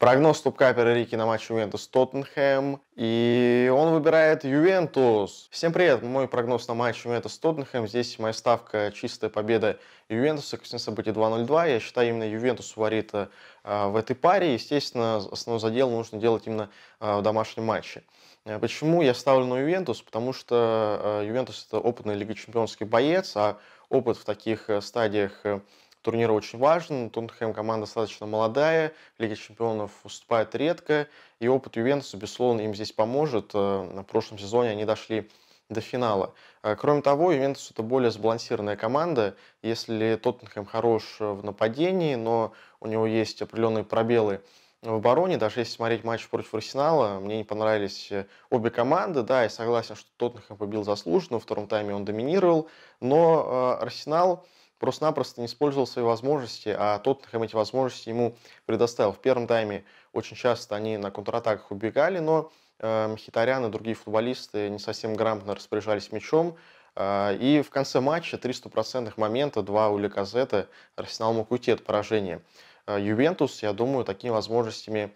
Прогноз стоп-капера Рики на матч Ювентус Тоттенхэм. И он выбирает Ювентус. Всем привет, мой прогноз на матч Ювентус Тоттенхэм. Здесь моя ставка чистая победа Ювентуса, К коэффициент событий 2.02. Я считаю именно Ювентус фаворит э, в этой паре. Естественно, основной задел нужно делать именно э, в домашнем матче. Э, почему я ставлю на Ювентус? Потому что э, Ювентус это опытный лига чемпионский боец, а опыт в таких э, стадиях э, турнира очень важен. Тоттенхэм команда достаточно молодая, Лига чемпионов уступает редко, и опыт Ювентуса, безусловно, им здесь поможет. Э, на прошлом сезоне они дошли до финала. Э, кроме того, Ювентус это более сбалансированная команда. Если Тоттенхэм хорош в нападении, но у него есть определенные пробелы в обороне, даже если смотреть матч против Арсенала, мне не понравились э, обе команды, да, я согласен, что Тоттенхэм побил заслуженно, во втором тайме он доминировал, но Арсенал просто-напросто не использовал свои возможности, а Тоттенхэм эти возможности ему предоставил. В первом тайме очень часто они на контратаках убегали, но э, эм, Хитарян и другие футболисты не совсем грамотно распоряжались мячом. Э, и в конце матча три стопроцентных момента, два у Леказета, Арсенал мог уйти от поражения. А, Ювентус, я думаю, такими возможностями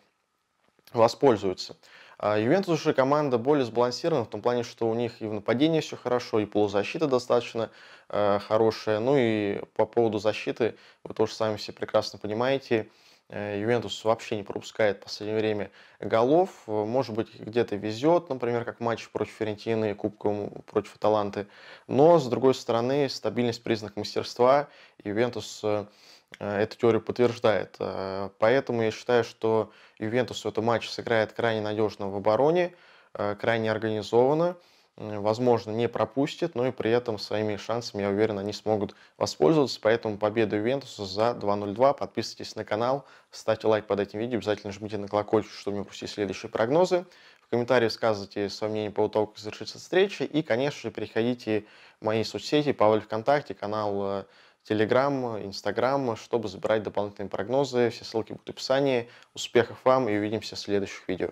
воспользуется. А Ювентус уже команда более сбалансирована в том плане, что у них и в нападении все хорошо, и полузащита достаточно э, хорошая. Ну и по поводу защиты, вы тоже сами все прекрасно понимаете, э, Ювентус вообще не пропускает в последнее время голов. Может быть, где-то везет, например, как матч против Ферентины и Кубком против Таланты. Но, с другой стороны, стабильность признак мастерства. Ювентус э, Э, эту теорию подтверждает. Э, поэтому я считаю, что Ювентус в этом матче сыграет крайне надежно в обороне, э, крайне организованно, возможно, не пропустит, но и при этом своими шансами, я уверен, они смогут воспользоваться. Поэтому победа Ювентуса за 2.02. Подписывайтесь на канал, ставьте лайк под этим видео, обязательно жмите на колокольчик, чтобы не упустить следующие прогнозы. В комментариях сказывайте свое мнение по того, как завершится встреча. И, конечно же, переходите в мои соцсети, Павел ВКонтакте, канал Телеграм, Инстаграм, чтобы забирать дополнительные прогнозы. Все ссылки будут в описании. Успехов вам и увидимся в следующих видео.